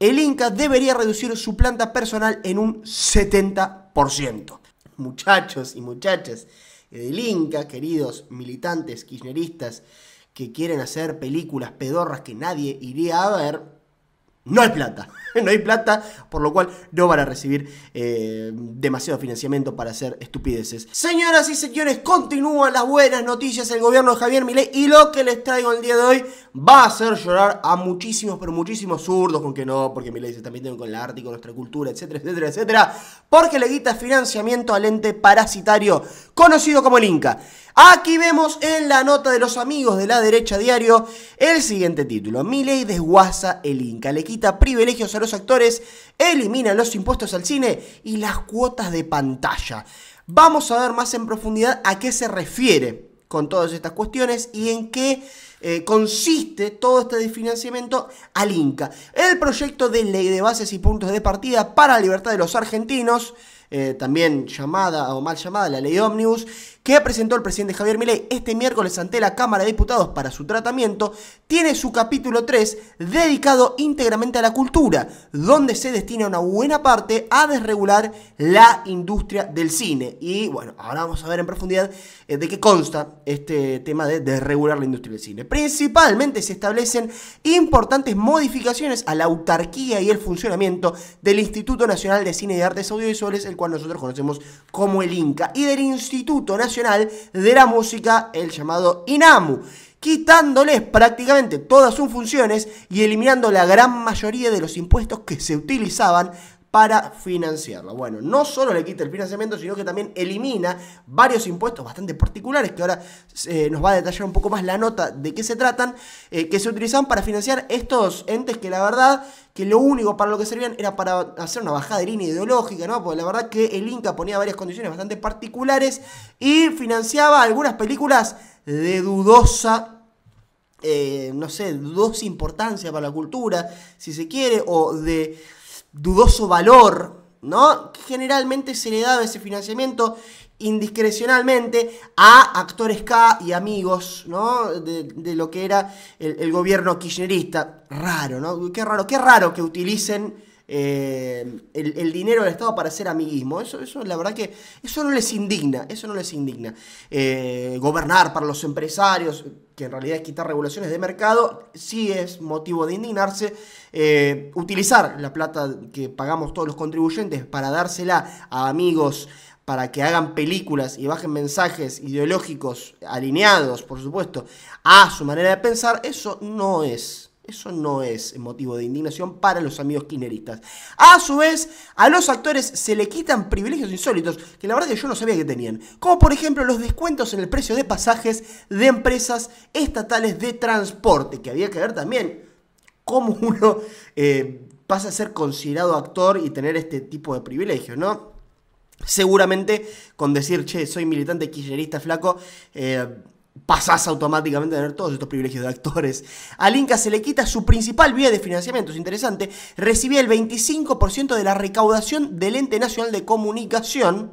el Inca debería reducir su planta personal en un 70%. Muchachos y muchachas del Inca, queridos militantes kirchneristas que quieren hacer películas pedorras que nadie iría a ver, no hay plata. No hay plata, por lo cual no van a recibir eh, demasiado financiamiento para hacer estupideces. Señoras y señores, continúan las buenas noticias del gobierno de Javier Milei y lo que les traigo el día de hoy va a hacer llorar a muchísimos, pero muchísimos zurdos con que no, porque Milei se está metiendo con el arte y con nuestra cultura, etcétera, etcétera, etcétera, porque le quita financiamiento al ente parasitario conocido como el Inca. Aquí vemos en la nota de los amigos de la derecha diario el siguiente título. ley desguaza el Inca, le quita privilegios a los actores, elimina los impuestos al cine y las cuotas de pantalla. Vamos a ver más en profundidad a qué se refiere con todas estas cuestiones y en qué eh, consiste todo este desfinanciamiento al Inca. El proyecto de ley de bases y puntos de partida para la libertad de los argentinos, eh, también llamada o mal llamada la ley ómnibus, que presentó el presidente Javier Milei este miércoles ante la Cámara de Diputados para su tratamiento, tiene su capítulo 3 dedicado íntegramente a la cultura, donde se destina una buena parte a desregular la industria del cine. Y bueno, ahora vamos a ver en profundidad eh, de qué consta este tema de desregular la industria del cine. Principalmente se establecen importantes modificaciones a la autarquía y el funcionamiento del Instituto Nacional de Cine y Artes Audiovisuales, el cual nosotros conocemos como el INCA, y del Instituto Nacional de la música, el llamado INAMU quitándoles prácticamente todas sus funciones y eliminando la gran mayoría de los impuestos que se utilizaban para financiarlo. Bueno, no solo le quita el financiamiento, sino que también elimina varios impuestos bastante particulares, que ahora eh, nos va a detallar un poco más la nota de qué se tratan, eh, que se utilizaban para financiar estos entes que la verdad que lo único para lo que servían era para hacer una bajada de línea ideológica, ¿no? Porque la verdad que el Inca ponía varias condiciones bastante particulares y financiaba algunas películas de dudosa eh, no sé, dudosa importancia para la cultura, si se quiere, o de dudoso valor, ¿no? Generalmente se le daba ese financiamiento indiscrecionalmente a actores K y amigos, ¿no? De, lo que era el, gobierno kirchnerista. Raro, ¿no? Qué raro, qué raro que utilicen eh, el, dinero del Estado para hacer amiguismo. Eso, eso, la verdad que eso no les indigna, eso no les indigna. Eh, gobernar para los empresarios, que en realidad es quitar regulaciones de mercado, sí es motivo de indignarse. Eh, utilizar la plata que pagamos todos los contribuyentes para dársela a amigos para que hagan películas y bajen mensajes ideológicos alineados, por supuesto, a su manera de pensar, eso no es eso no es motivo de indignación para los amigos kirchneristas. A su vez, a los actores se le quitan privilegios insólitos, que la verdad que yo no sabía que tenían. Como por ejemplo los descuentos en el precio de pasajes de empresas estatales de transporte, que había que ver también cómo uno eh, pasa a ser considerado actor y tener este tipo de privilegios, ¿no? Seguramente con decir, che, soy militante kirchnerista flaco, eh, pasás automáticamente a tener todos estos privilegios de actores. Al Inca se le quita su principal vía de financiamiento, es interesante, recibía el 25% de la recaudación del Ente Nacional de Comunicación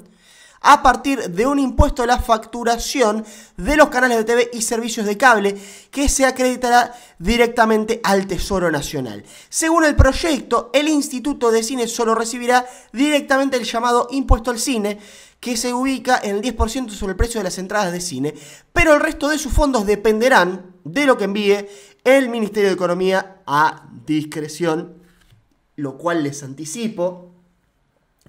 a partir de un impuesto a la facturación de los canales de TV y servicios de cable que se acreditará directamente al Tesoro Nacional. Según el proyecto, el Instituto de Cine solo recibirá directamente el llamado impuesto al cine, que se ubica en el 10% sobre el precio de las entradas de cine, pero el resto de sus fondos dependerán de lo que envíe el Ministerio de Economía a discreción, lo cual les anticipo,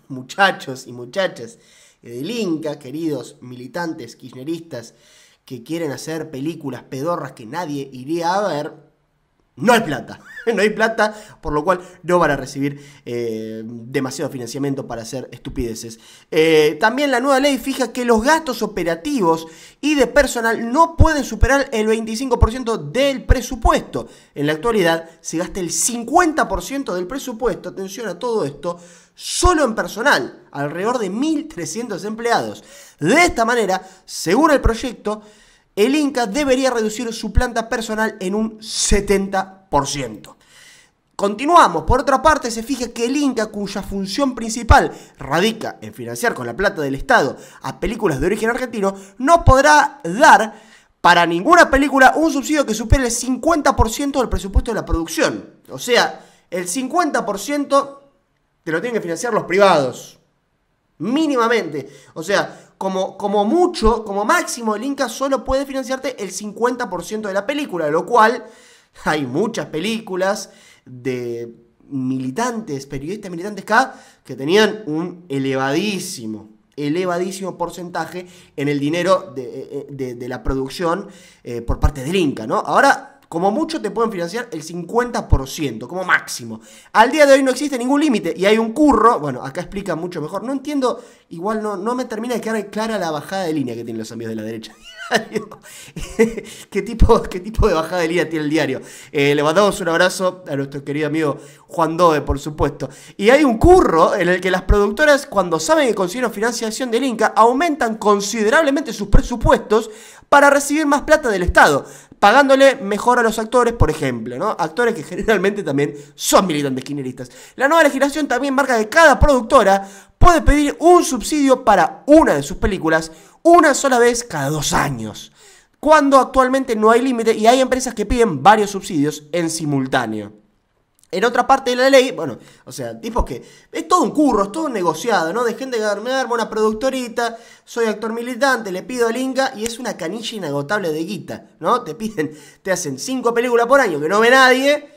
muchachos y muchachas del Inca, queridos militantes kirchneristas que quieren hacer películas pedorras que nadie iría a ver, no hay plata. No hay plata, por lo cual no van a recibir eh, demasiado financiamiento para hacer estupideces. Eh, también la nueva ley fija que los gastos operativos y de personal no pueden superar el 25% del presupuesto. En la actualidad se gasta el 50% del presupuesto, atención a todo esto, solo en personal, alrededor de 1.300 empleados. De esta manera, según el proyecto, el Inca debería reducir su planta personal en un 70%. Continuamos, por otra parte se fija que el Inca, cuya función principal radica en financiar con la plata del Estado a películas de origen argentino, no podrá dar para ninguna película un subsidio que supere el 50% del presupuesto de la producción. O sea, el 50% te lo tienen que financiar los privados. Mínimamente. O sea, como, mucho, como máximo, el Inca solo puede financiarte el 50% de la película, lo cual hay muchas películas de militantes, periodistas militantes acá que tenían un elevadísimo, elevadísimo porcentaje en el dinero de, eh, eh, la producción eh, por parte del Inca, ¿no? Ahora como mucho te pueden financiar el 50%, como máximo. Al día de hoy no existe ningún límite y hay un curro, bueno, acá explica mucho mejor. No entiendo, igual no, no me termina de quedar clara la bajada de línea que tienen los amigos de la derecha. ¿Qué, tipo, ¿Qué tipo de bajada de línea tiene el diario? Eh, le mandamos un abrazo a nuestro querido amigo Juan Doe, por supuesto. Y hay un curro en el que las productoras, cuando saben que consiguieron financiación del Inca, aumentan considerablemente sus presupuestos para recibir más plata del Estado, pagándole mejor a los actores, por ejemplo, ¿no? Actores que generalmente también son militantes kirchneristas. La nueva legislación también marca que cada productora puede pedir un subsidio para una de sus películas una sola vez cada dos años, cuando actualmente no hay límite y hay empresas que piden varios subsidios en simultáneo. En otra parte de la ley, bueno, o sea, tipo que es todo un curro, es todo un negociado, ¿no? De gente que me una productorita, soy actor militante, le pido al Inca y es una canilla inagotable de guita, ¿no? Te piden, te hacen cinco películas por año que no ve nadie,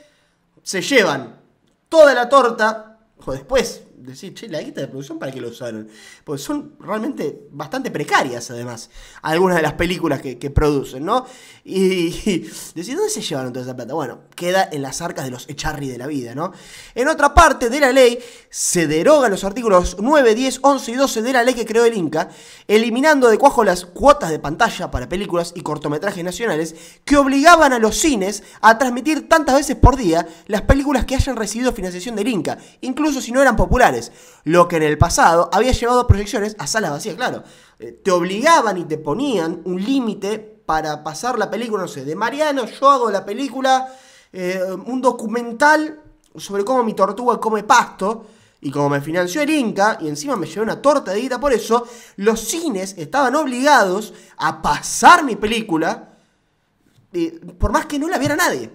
se llevan toda la torta, o después decir, che, la guita de producción, ¿para qué lo usaron? Porque son realmente bastante precarias, además, algunas de las películas que, producen, ¿no? Y, decir, ¿dónde se llevaron toda esa plata? Bueno, queda en las arcas de los echarri de la vida, ¿no? En otra parte de la ley, se derogan los artículos 9, 10, 11 y 12 de la ley que creó el Inca, eliminando de cuajo las cuotas de pantalla para películas y cortometrajes nacionales que obligaban a los cines a transmitir tantas veces por día las películas que hayan recibido financiación del Inca, incluso si no eran populares lo que en el pasado había llevado proyecciones a salas vacías, claro. Eh, te obligaban y te ponían un límite para pasar la película, no sé, de Mariano yo hago la película, eh, un documental sobre cómo mi tortuga come pasto, y como me financió el Inca, y encima me llevé una torta de guita por eso, los cines estaban obligados a pasar mi película, eh, por más que no la viera nadie.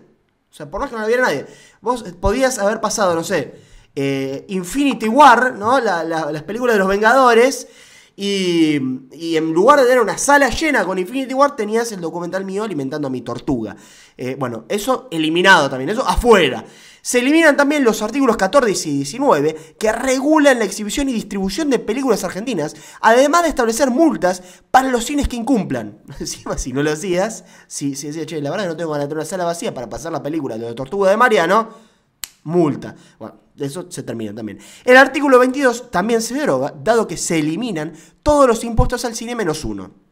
O sea, por más que no la viera nadie. Vos podías haber pasado, no sé, eh, Infinity War, ¿no? las películas de los Vengadores. Y, en lugar de tener una sala llena con Infinity War, tenías el documental mío alimentando a mi tortuga. Eh, bueno, eso eliminado también, eso afuera. Se eliminan también los artículos 14 y 19 que regulan la exhibición y distribución de películas argentinas, además de establecer multas para los cines que incumplan. Encima, si no lo hacías, si, decías, che, la verdad que no tengo ganas de tener una sala vacía para pasar la película de la Tortuga de Mariano, multa. Bueno, eso se termina también. El artículo 22 también se deroga, dado que se eliminan todos los impuestos al cine menos uno.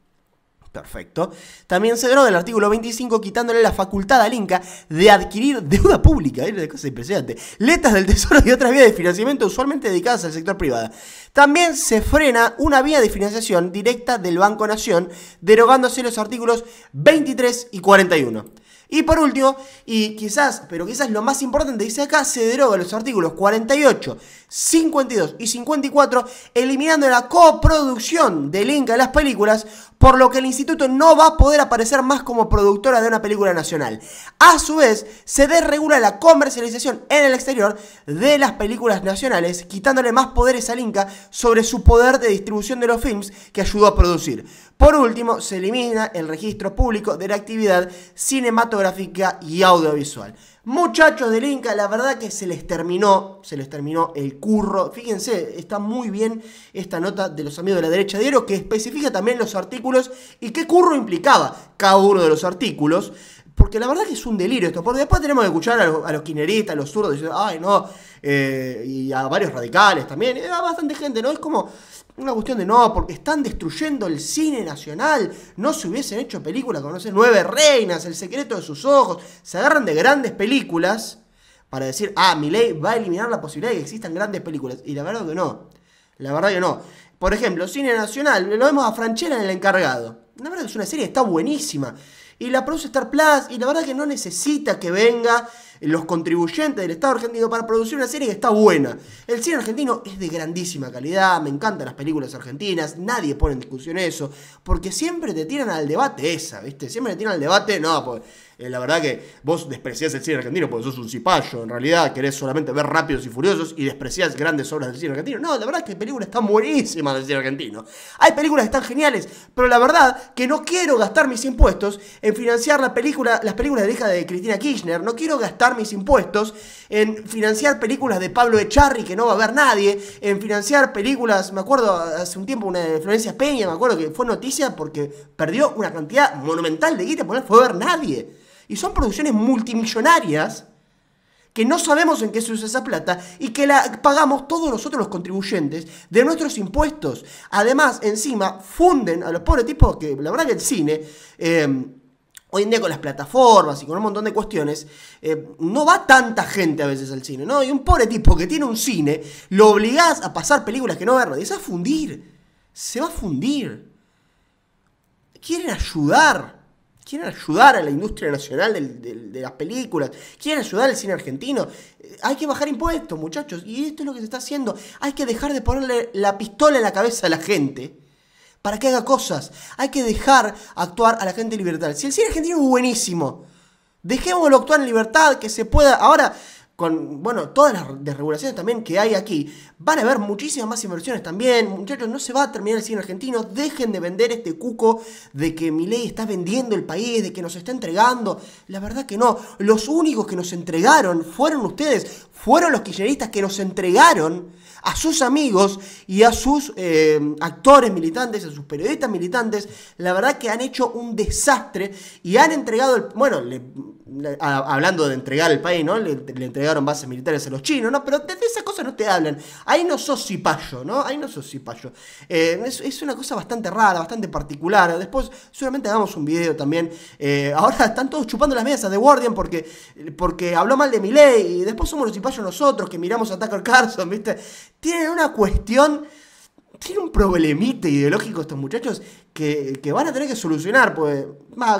Perfecto. También se deroga el artículo 25 quitándole la facultad al Inca de adquirir deuda pública, es una cosa impresionante, letras del tesoro y otras vías de financiamiento usualmente dedicadas al sector privado. También se frena una vía de financiación directa del Banco Nación, derogándose los artículos 23 y 41. Y por último, y quizás, pero quizás lo más importante, dice acá, se deroga los artículos 48, 52 y 54, eliminando la coproducción del Inca de las películas, por lo que el instituto no va a poder aparecer más como productora de una película nacional. A su vez, se desregula la comercialización en el exterior de las películas nacionales, quitándole más poderes al Inca sobre su poder de distribución de los films que ayudó a producir. Por último, se elimina el registro público de la actividad cinematográfica y audiovisual. Muchachos del Inca, la verdad que se les terminó, se les terminó el curro. Fíjense, está muy bien esta nota de los amigos de la derecha de que especifica también los artículos y qué curro implicaba cada uno de los artículos. Porque la verdad que es un delirio esto. Porque después tenemos que escuchar a los, a quineristas, a los zurdos, ay, no, eh, y a varios radicales también, a bastante gente, ¿no? Es como, una cuestión de no, porque están destruyendo el cine nacional. No se hubiesen hecho películas como, no Nueve Reinas, El secreto de sus ojos. Se agarran de grandes películas para decir, ah, mi ley va a eliminar la posibilidad de que existan grandes películas. Y la verdad que no. La verdad que no. Por ejemplo, cine nacional, lo vemos a Franchella en El Encargado. La verdad que es una serie está buenísima. Y la produce Star Plus, y la verdad que no necesita que venga los contribuyentes del Estado argentino para producir una serie que está buena. El cine argentino es de grandísima calidad, me encantan las películas argentinas, nadie pone en discusión eso, porque siempre te tiran al debate esa, ¿viste? Siempre te tiran al debate, no, pues eh, la verdad que vos despreciás el cine argentino porque sos un cipayo. En realidad querés solamente ver Rápidos y Furiosos y despreciás grandes obras del cine argentino. No, la verdad es que hay películas están buenísimas del cine argentino. Hay películas que están geniales, pero la verdad que no quiero gastar mis impuestos en financiar la película, las películas de hija de Cristina Kirchner. No quiero gastar mis impuestos en financiar películas de Pablo Echarri que no va a ver nadie. En financiar películas, me acuerdo hace un tiempo una de Florencia Peña, me acuerdo que fue noticia porque perdió una cantidad monumental de guita porque no fue a ver nadie. Y son producciones multimillonarias que no sabemos en qué se usa esa plata y que la pagamos todos nosotros los contribuyentes de nuestros impuestos. Además, encima, funden a los pobres tipos que, la verdad que el cine, em, hoy en día con las plataformas y con un montón de cuestiones, em, no va tanta gente a veces al cine, ¿no? Y un pobre tipo que tiene un cine, lo obligás a pasar películas que no ver. y se va a fundir, se va a fundir. Quieren ayudar quieren ayudar a la industria nacional de las películas, quieren ayudar al cine argentino. Eh, hay que bajar impuestos, muchachos, y esto es lo que se está haciendo. Hay que dejar de ponerle la pistola en la cabeza a la gente para que haga cosas. Hay que dejar actuar a la gente en libertad. Si el cine argentino es buenísimo, dejémoslo actuar en libertad, que se pueda. Ahora, bueno, todas las desregulaciones también que hay aquí, van a haber muchísimas más inversiones también. Muchachos, no se va a terminar el siglo argentino. Dejen de vender este cuco de que mi ley está vendiendo el país, de que nos está entregando. La verdad que no. Los únicos que nos entregaron fueron ustedes. Fueron los kirchneristas que nos entregaron a sus amigos y a sus eh, actores militantes, a sus periodistas militantes. La verdad que han hecho un desastre y han entregado el... Bueno, le hablando de entregar el país, ¿no? Le, entregaron bases militares a los chinos, ¿no? Pero de, esas cosas no te hablan. Ahí no sos cipayo, ¿no? Ahí no sos cipayo. Eh, es, una cosa bastante rara, bastante particular. Después seguramente hagamos un video también. Eh, ahora están todos chupando las mesas de Guardian porque, porque habló mal de ley y después somos los cipayos nosotros que miramos a Tucker carson ¿viste? Tienen una cuestión tiene un problemita ideológico estos muchachos que, van a tener que solucionar, pues,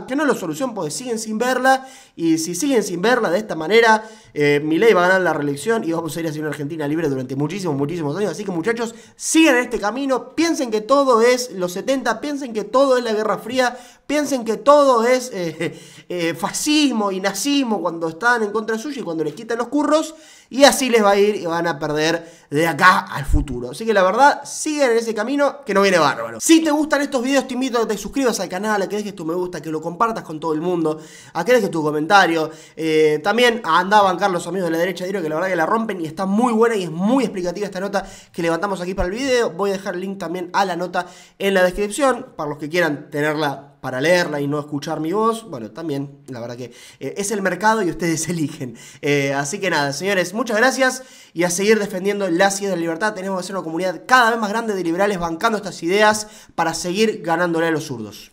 que no lo solucionan pues siguen sin verla, y si siguen sin verla de esta manera, mi eh, Milei va a ganar la reelección y vamos a ir haciendo una Argentina libre durante muchísimos, muchísimos años. Así que muchachos, sigan en este camino, piensen que todo es los 70, piensen que todo es la Guerra Fría, piensen que todo es eh, eh, fascismo y nazismo cuando están en contra suyo y cuando les quitan los curros, y así les va a ir y van a perder de acá al futuro. Así que la verdad, sigan en ese camino que no viene bárbaro. Si te gustan estos videos, te invito a que te suscribas al canal, a que dejes tu me gusta, que lo compartas con todo el mundo, a que dejes tu comentario. Eh, también anda a bancar los amigos de la derecha Digo que la verdad que la rompen y está muy buena y es muy explicativa esta nota que levantamos aquí para el video. Voy a dejar el link también a la nota en la descripción para los que quieran tenerla para leerla y no escuchar mi voz, bueno, también, la verdad que eh, es el mercado y ustedes eligen. Eh, así que nada, señores, muchas gracias y a seguir defendiendo la ideas de la libertad. Tenemos que ser una comunidad cada vez más grande de liberales bancando estas ideas para seguir ganándole a los zurdos.